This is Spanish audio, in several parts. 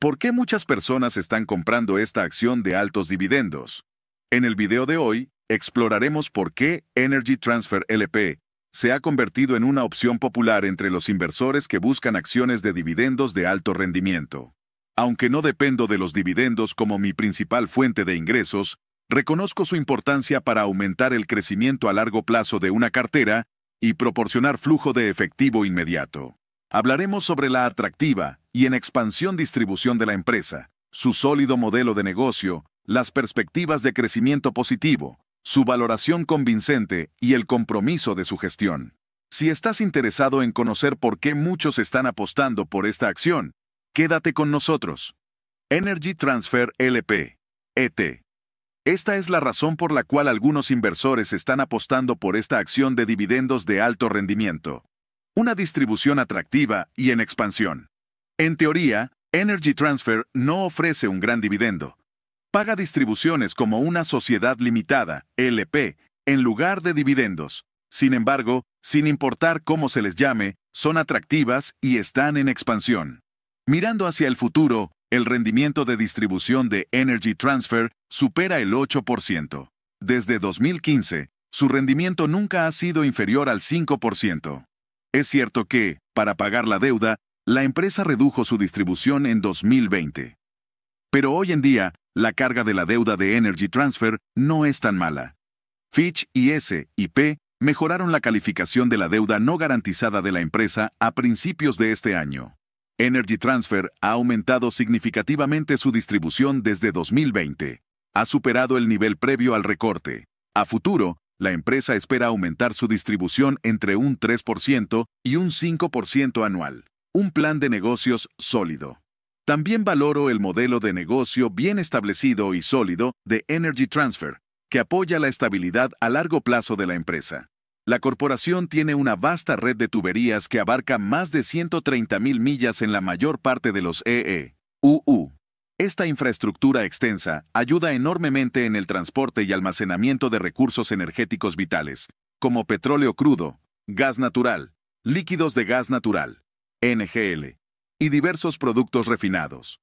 ¿Por qué muchas personas están comprando esta acción de altos dividendos? En el video de hoy, exploraremos por qué Energy Transfer LP se ha convertido en una opción popular entre los inversores que buscan acciones de dividendos de alto rendimiento. Aunque no dependo de los dividendos como mi principal fuente de ingresos, reconozco su importancia para aumentar el crecimiento a largo plazo de una cartera y proporcionar flujo de efectivo inmediato. Hablaremos sobre la atractiva y en expansión distribución de la empresa, su sólido modelo de negocio, las perspectivas de crecimiento positivo, su valoración convincente y el compromiso de su gestión. Si estás interesado en conocer por qué muchos están apostando por esta acción, quédate con nosotros. Energy Transfer LP, ET. Esta es la razón por la cual algunos inversores están apostando por esta acción de dividendos de alto rendimiento una distribución atractiva y en expansión. En teoría, Energy Transfer no ofrece un gran dividendo. Paga distribuciones como una sociedad limitada, LP, en lugar de dividendos. Sin embargo, sin importar cómo se les llame, son atractivas y están en expansión. Mirando hacia el futuro, el rendimiento de distribución de Energy Transfer supera el 8%. Desde 2015, su rendimiento nunca ha sido inferior al 5%. Es cierto que, para pagar la deuda, la empresa redujo su distribución en 2020. Pero hoy en día, la carga de la deuda de Energy Transfer no es tan mala. Fitch y S y P mejoraron la calificación de la deuda no garantizada de la empresa a principios de este año. Energy Transfer ha aumentado significativamente su distribución desde 2020. Ha superado el nivel previo al recorte. A futuro, la empresa espera aumentar su distribución entre un 3% y un 5% anual. Un plan de negocios sólido. También valoro el modelo de negocio bien establecido y sólido de Energy Transfer, que apoya la estabilidad a largo plazo de la empresa. La corporación tiene una vasta red de tuberías que abarca más de 130.000 millas en la mayor parte de los EEUU. Esta infraestructura extensa ayuda enormemente en el transporte y almacenamiento de recursos energéticos vitales, como petróleo crudo, gas natural, líquidos de gas natural, NGL, y diversos productos refinados.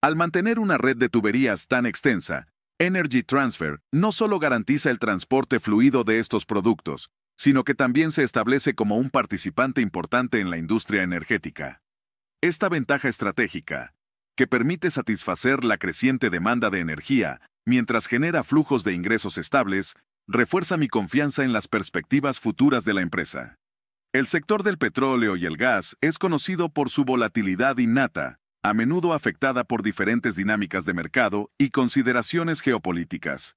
Al mantener una red de tuberías tan extensa, Energy Transfer no solo garantiza el transporte fluido de estos productos, sino que también se establece como un participante importante en la industria energética. Esta ventaja estratégica que permite satisfacer la creciente demanda de energía, mientras genera flujos de ingresos estables, refuerza mi confianza en las perspectivas futuras de la empresa. El sector del petróleo y el gas es conocido por su volatilidad innata, a menudo afectada por diferentes dinámicas de mercado y consideraciones geopolíticas.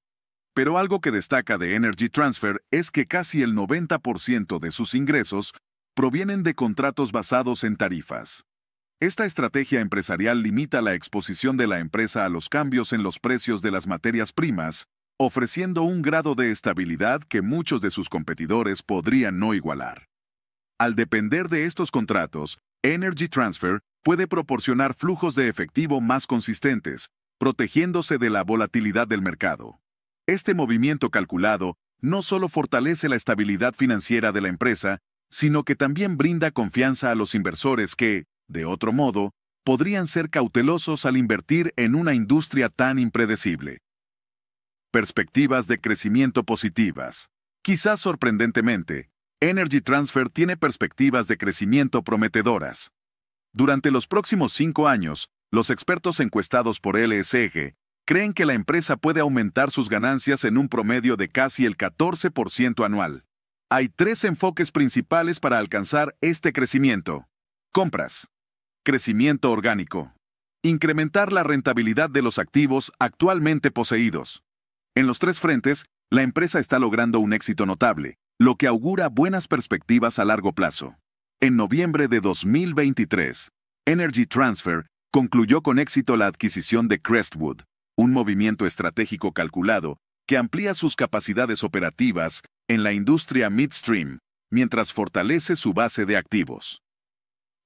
Pero algo que destaca de Energy Transfer es que casi el 90% de sus ingresos provienen de contratos basados en tarifas. Esta estrategia empresarial limita la exposición de la empresa a los cambios en los precios de las materias primas, ofreciendo un grado de estabilidad que muchos de sus competidores podrían no igualar. Al depender de estos contratos, Energy Transfer puede proporcionar flujos de efectivo más consistentes, protegiéndose de la volatilidad del mercado. Este movimiento calculado no solo fortalece la estabilidad financiera de la empresa, sino que también brinda confianza a los inversores que, de otro modo, podrían ser cautelosos al invertir en una industria tan impredecible. Perspectivas de crecimiento positivas. Quizás sorprendentemente, Energy Transfer tiene perspectivas de crecimiento prometedoras. Durante los próximos cinco años, los expertos encuestados por LSEG creen que la empresa puede aumentar sus ganancias en un promedio de casi el 14% anual. Hay tres enfoques principales para alcanzar este crecimiento. Compras. Crecimiento orgánico. Incrementar la rentabilidad de los activos actualmente poseídos. En los tres frentes, la empresa está logrando un éxito notable, lo que augura buenas perspectivas a largo plazo. En noviembre de 2023, Energy Transfer concluyó con éxito la adquisición de Crestwood, un movimiento estratégico calculado que amplía sus capacidades operativas en la industria midstream, mientras fortalece su base de activos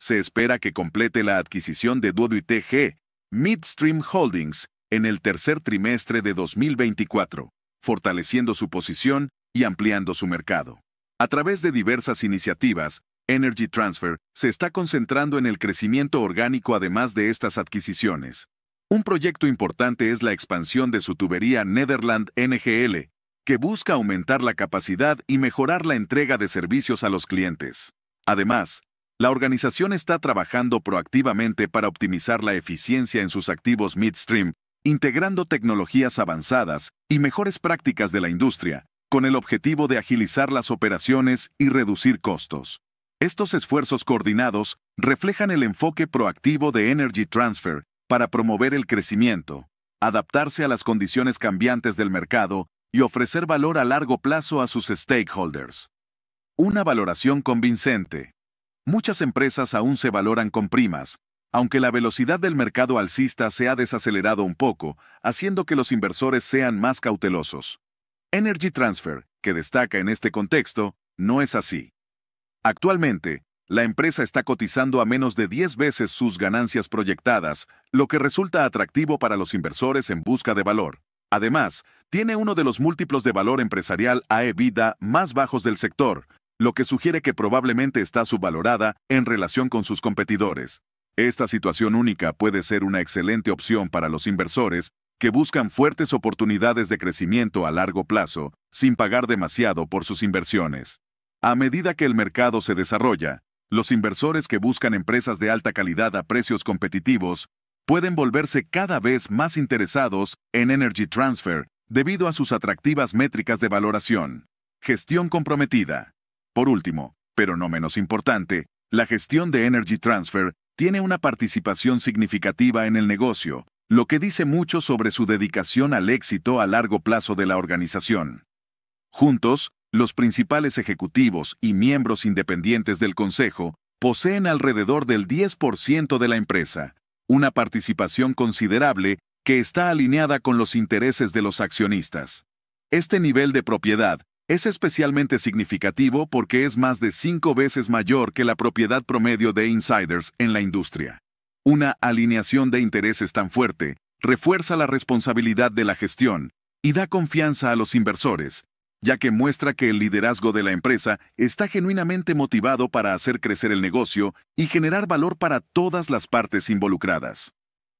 se espera que complete la adquisición de WTG, Midstream Holdings, en el tercer trimestre de 2024, fortaleciendo su posición y ampliando su mercado. A través de diversas iniciativas, Energy Transfer se está concentrando en el crecimiento orgánico además de estas adquisiciones. Un proyecto importante es la expansión de su tubería Netherland NGL, que busca aumentar la capacidad y mejorar la entrega de servicios a los clientes. Además, la organización está trabajando proactivamente para optimizar la eficiencia en sus activos midstream, integrando tecnologías avanzadas y mejores prácticas de la industria, con el objetivo de agilizar las operaciones y reducir costos. Estos esfuerzos coordinados reflejan el enfoque proactivo de Energy Transfer para promover el crecimiento, adaptarse a las condiciones cambiantes del mercado y ofrecer valor a largo plazo a sus stakeholders. Una valoración convincente. Muchas empresas aún se valoran con primas, aunque la velocidad del mercado alcista se ha desacelerado un poco, haciendo que los inversores sean más cautelosos. Energy Transfer, que destaca en este contexto, no es así. Actualmente, la empresa está cotizando a menos de 10 veces sus ganancias proyectadas, lo que resulta atractivo para los inversores en busca de valor. Además, tiene uno de los múltiplos de valor empresarial a EBITDA más bajos del sector, lo que sugiere que probablemente está subvalorada en relación con sus competidores. Esta situación única puede ser una excelente opción para los inversores que buscan fuertes oportunidades de crecimiento a largo plazo, sin pagar demasiado por sus inversiones. A medida que el mercado se desarrolla, los inversores que buscan empresas de alta calidad a precios competitivos pueden volverse cada vez más interesados en Energy Transfer debido a sus atractivas métricas de valoración. Gestión comprometida. Por último, pero no menos importante, la gestión de Energy Transfer tiene una participación significativa en el negocio, lo que dice mucho sobre su dedicación al éxito a largo plazo de la organización. Juntos, los principales ejecutivos y miembros independientes del Consejo poseen alrededor del 10% de la empresa, una participación considerable que está alineada con los intereses de los accionistas. Este nivel de propiedad es especialmente significativo porque es más de cinco veces mayor que la propiedad promedio de insiders en la industria. Una alineación de intereses tan fuerte refuerza la responsabilidad de la gestión y da confianza a los inversores, ya que muestra que el liderazgo de la empresa está genuinamente motivado para hacer crecer el negocio y generar valor para todas las partes involucradas.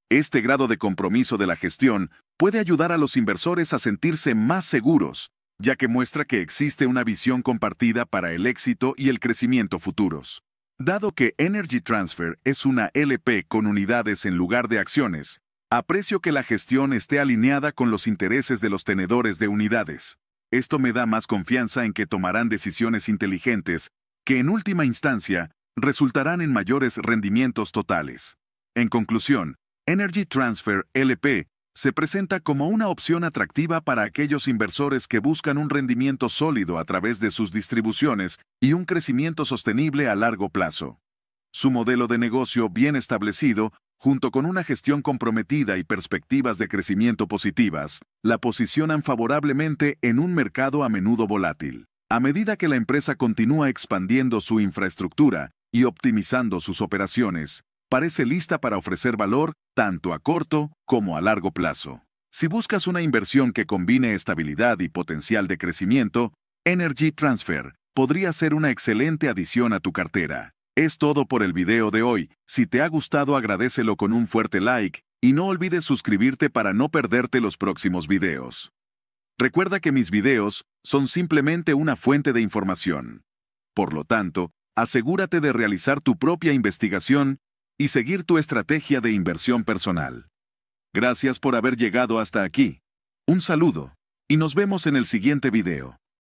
Este grado de compromiso de la gestión puede ayudar a los inversores a sentirse más seguros, ya que muestra que existe una visión compartida para el éxito y el crecimiento futuros. Dado que Energy Transfer es una LP con unidades en lugar de acciones, aprecio que la gestión esté alineada con los intereses de los tenedores de unidades. Esto me da más confianza en que tomarán decisiones inteligentes, que en última instancia resultarán en mayores rendimientos totales. En conclusión, Energy Transfer LP se presenta como una opción atractiva para aquellos inversores que buscan un rendimiento sólido a través de sus distribuciones y un crecimiento sostenible a largo plazo. Su modelo de negocio bien establecido, junto con una gestión comprometida y perspectivas de crecimiento positivas, la posicionan favorablemente en un mercado a menudo volátil. A medida que la empresa continúa expandiendo su infraestructura y optimizando sus operaciones, parece lista para ofrecer valor tanto a corto como a largo plazo. Si buscas una inversión que combine estabilidad y potencial de crecimiento, Energy Transfer podría ser una excelente adición a tu cartera. Es todo por el video de hoy. Si te ha gustado agradecelo con un fuerte like y no olvides suscribirte para no perderte los próximos videos. Recuerda que mis videos son simplemente una fuente de información. Por lo tanto, asegúrate de realizar tu propia investigación y seguir tu estrategia de inversión personal. Gracias por haber llegado hasta aquí. Un saludo, y nos vemos en el siguiente video.